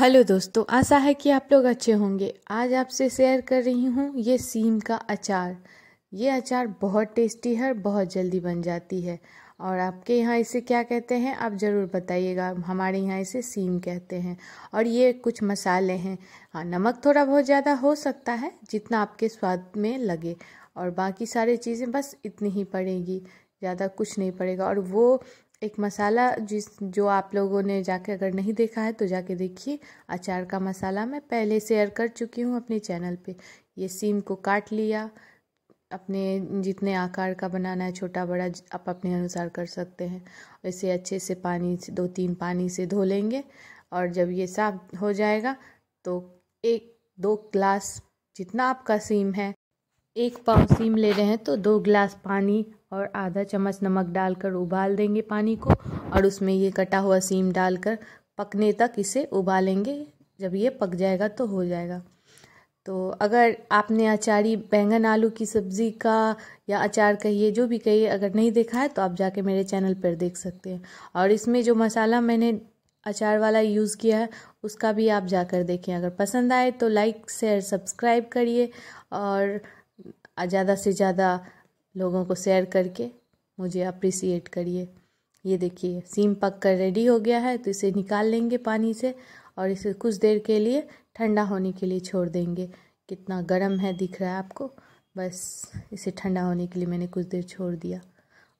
hello दोस्तों आशा है कि आप लोग अच्छे होंगे आज आपसे शेयर कर रही हूँ ये सीम का अचार ये अचार बहुत टेस्टी है और बहुत जल्दी बन जाती है और आपके यहाँ इसे क्या कहते हैं आप ज़रूर बताइएगा हमारे यहाँ इसे सीम कहते हैं और ये कुछ मसाले हैं हाँ नमक थोड़ा बहुत ज़्यादा हो सकता है जितना आपके स्वाद में लगे और बाकी सारी चीज़ें बस इतनी ही पड़ेंगी ज़्यादा कुछ नहीं पड़ेगा और वो एक मसाला जिस जो आप लोगों ने जाके अगर नहीं देखा है तो जाके देखिए अचार का मसाला मैं पहले शेयर कर चुकी हूँ अपने चैनल पे ये सीम को काट लिया अपने जितने आकार का बनाना है छोटा बड़ा आप अपने अनुसार कर सकते हैं इसे अच्छे से पानी से दो तीन पानी से धो लेंगे और जब ये साफ हो जाएगा तो एक दो ग्लास जितना आपका सीम है एक पाव सीम ले रहे हैं तो दो गिलास पानी और आधा चम्मच नमक डालकर उबाल देंगे पानी को और उसमें ये कटा हुआ सीम डालकर पकने तक इसे उबालेंगे जब ये पक जाएगा तो हो जाएगा तो अगर आपने अचारी बैंगन आलू की सब्ज़ी का या अचार कहिए जो भी कहिए अगर नहीं देखा है तो आप जाके मेरे चैनल पर देख सकते हैं और इसमें जो मसाला मैंने अचार वाला यूज़ किया है उसका भी आप जाकर देखें अगर पसंद आए तो लाइक शेयर सब्सक्राइब करिए और ज़्यादा से ज़्यादा लोगों को शेयर करके मुझे अप्रिसिएट करिए ये देखिए सीम पक कर रेडी हो गया है तो इसे निकाल लेंगे पानी से और इसे कुछ देर के लिए ठंडा होने के लिए छोड़ देंगे कितना गर्म है दिख रहा है आपको बस इसे ठंडा होने के लिए मैंने कुछ देर छोड़ दिया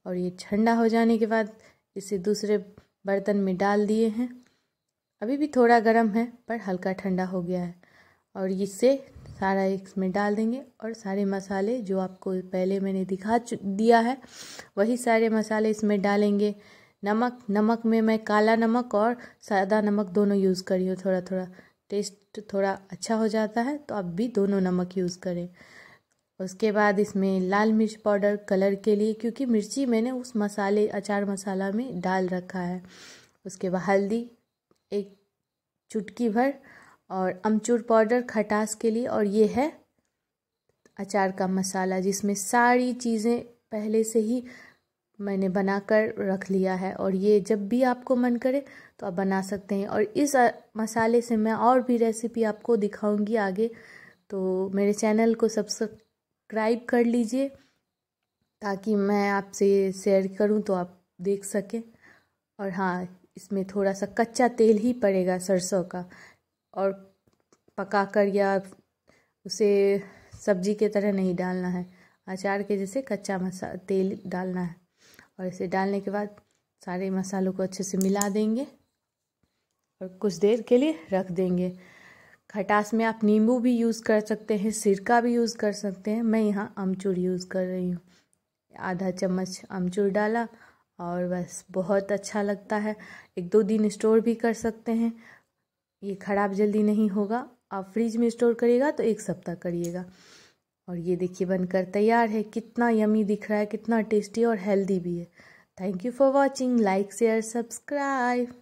और ये ठंडा हो जाने के बाद इसे दूसरे बर्तन में डाल दिए हैं अभी भी थोड़ा गर्म है पर हल्का ठंडा हो गया है और इससे सारा इसमें डाल देंगे और सारे मसाले जो आपको पहले मैंने दिखा दिया है वही सारे मसाले इसमें डालेंगे नमक नमक में मैं काला नमक और सादा नमक दोनों यूज़ करी हूँ थोड़ा थोड़ा टेस्ट थोड़ा अच्छा हो जाता है तो आप भी दोनों नमक यूज़ करें उसके बाद इसमें लाल मिर्च पाउडर कलर के लिए क्योंकि मिर्ची मैंने उस मसाले अचार मसाला में डाल रखा है उसके बाद हल्दी एक चुटकी भर और अमचूर पाउडर खटास के लिए और ये है अचार का मसाला जिसमें सारी चीज़ें पहले से ही मैंने बनाकर रख लिया है और ये जब भी आपको मन करे तो आप बना सकते हैं और इस मसाले से मैं और भी रेसिपी आपको दिखाऊंगी आगे तो मेरे चैनल को सब्सक्राइब कर लीजिए ताकि मैं आपसे शेयर करूं तो आप देख सकें और हाँ इसमें थोड़ा सा कच्चा तेल ही पड़ेगा सरसों का और पका कर या उसे सब्जी के तरह नहीं डालना है अचार के जैसे कच्चा मसा तेल डालना है और इसे डालने के बाद सारे मसालों को अच्छे से मिला देंगे और कुछ देर के लिए रख देंगे खटास में आप नींबू भी यूज़ कर सकते हैं सिरका भी यूज़ कर सकते हैं मैं यहाँ अमचूर यूज़ कर रही हूँ आधा चम्मच अमचूर डाला और बस बहुत अच्छा लगता है एक दो दिन स्टोर भी कर सकते हैं ये ख़राब जल्दी नहीं होगा आप फ्रिज में स्टोर करिएगा तो एक सप्ताह करिएगा और ये देखिए बनकर तैयार है कितना यमी दिख रहा है कितना टेस्टी और हेल्दी भी है thank you for watching like share subscribe